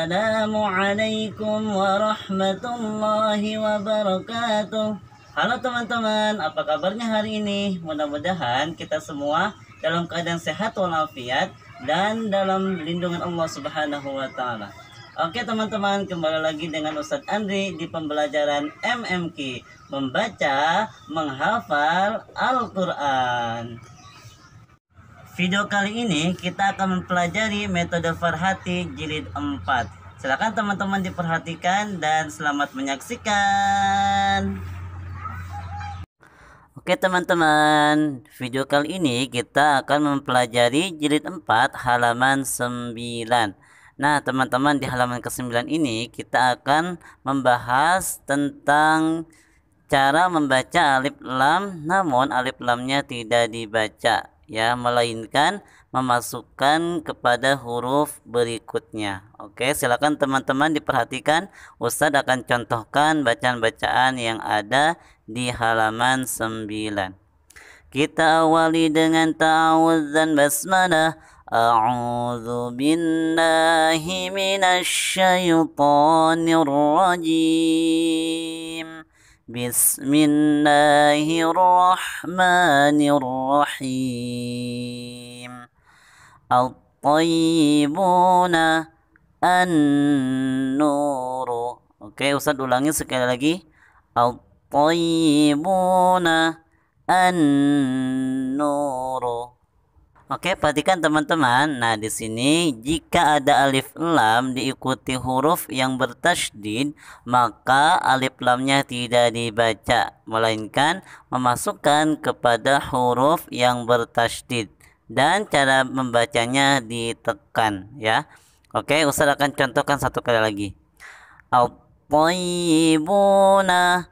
السلام warahmatullahi wabarakatuh Halo teman-teman, apa kabarnya hari ini? Mudah-mudahan kita semua dalam keadaan sehat walafiat dan dalam lindungan Allah Subhanahu wa taala. Oke teman-teman, kembali lagi dengan Ustadz Andri di pembelajaran MMK Membaca, menghafal Al-Quran Video kali ini kita akan mempelajari metode Farhati jilid 4 Silakan teman-teman diperhatikan dan selamat menyaksikan. Oke teman-teman, video kali ini kita akan mempelajari jilid 4 halaman 9. Nah teman-teman di halaman ke-9 ini kita akan membahas tentang cara membaca alif lam namun alif lamnya tidak dibaca ya melainkan memasukkan kepada huruf berikutnya oke silakan teman-teman diperhatikan Ustadz akan contohkan bacaan-bacaan yang ada di halaman 9 kita awali dengan ta'awudz dan basmalah A'udzu billahi minasy syaithanir rajim. Bismillahirrahmanirrahim. al الرحمن an الطيبون Oke, okay, Ustaz ulangi sekali lagi. Al-tayyibuna an-nuru. Oke, perhatikan teman-teman. Nah, di sini jika ada alif lam diikuti huruf yang bertasydid, maka alif lamnya tidak dibaca, melainkan memasukkan kepada huruf yang bertasydid dan cara membacanya ditekan ya. Oke, Usahakan akan contohkan satu kali lagi. Al-tayyibuna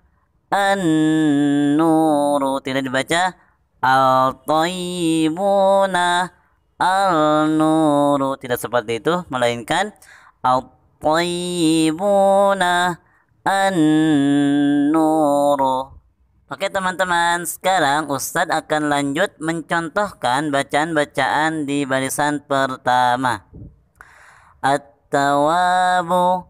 an-nuru tidak dibaca al toyibuna al-nuru tidak seperti itu melainkan al toyibuna an-nuru Oke teman-teman, sekarang Ustadz akan lanjut mencontohkan bacaan-bacaan di barisan pertama. At-tawabu,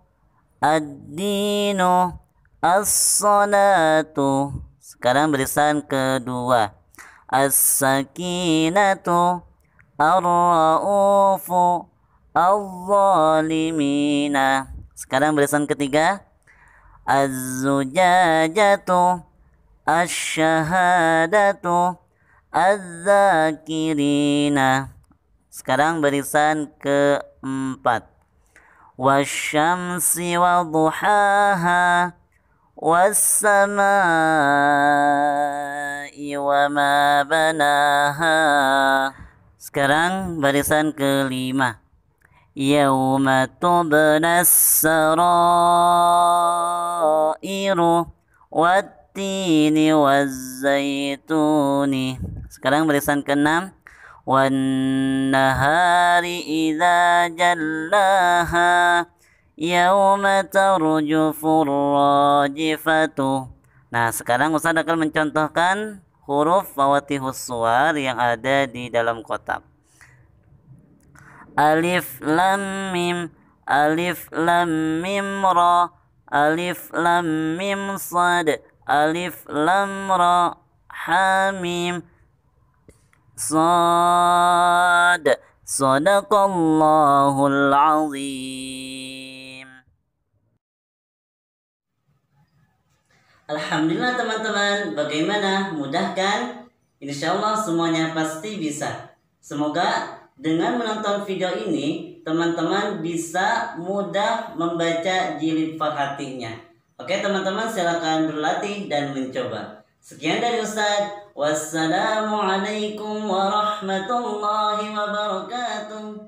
ad-dinu, as-salatu. Sekarang barisan kedua. السكينة الرؤوف الظالمين sekarang barisan ketiga الزجاجة الشهادة الذاكرين sekarang barisan keempat والشمس وضحاها wa ma banaha. Sekarang barisan kelima Yauma tubnas sarairu Wattini wazaituni. Sekarang barisan keenam Wannahari idha jallaha يوم ترجف الراجفة Nah, sekarang Ustaz akan mencontohkan huruf fawatihus suar yang ada di dalam kotak. Alif lam mim alif lam mim ra alif lam mim sad alif lam ra hamim sad sadaqallahul azim Alhamdulillah teman-teman, bagaimana? Mudah kan? Insya Allah semuanya pasti bisa. Semoga dengan menonton video ini, teman-teman bisa mudah membaca jilid fakatinya. Oke teman-teman silakan berlatih dan mencoba. Sekian dari Ustadz. Wassalamualaikum warahmatullahi wabarakatuh.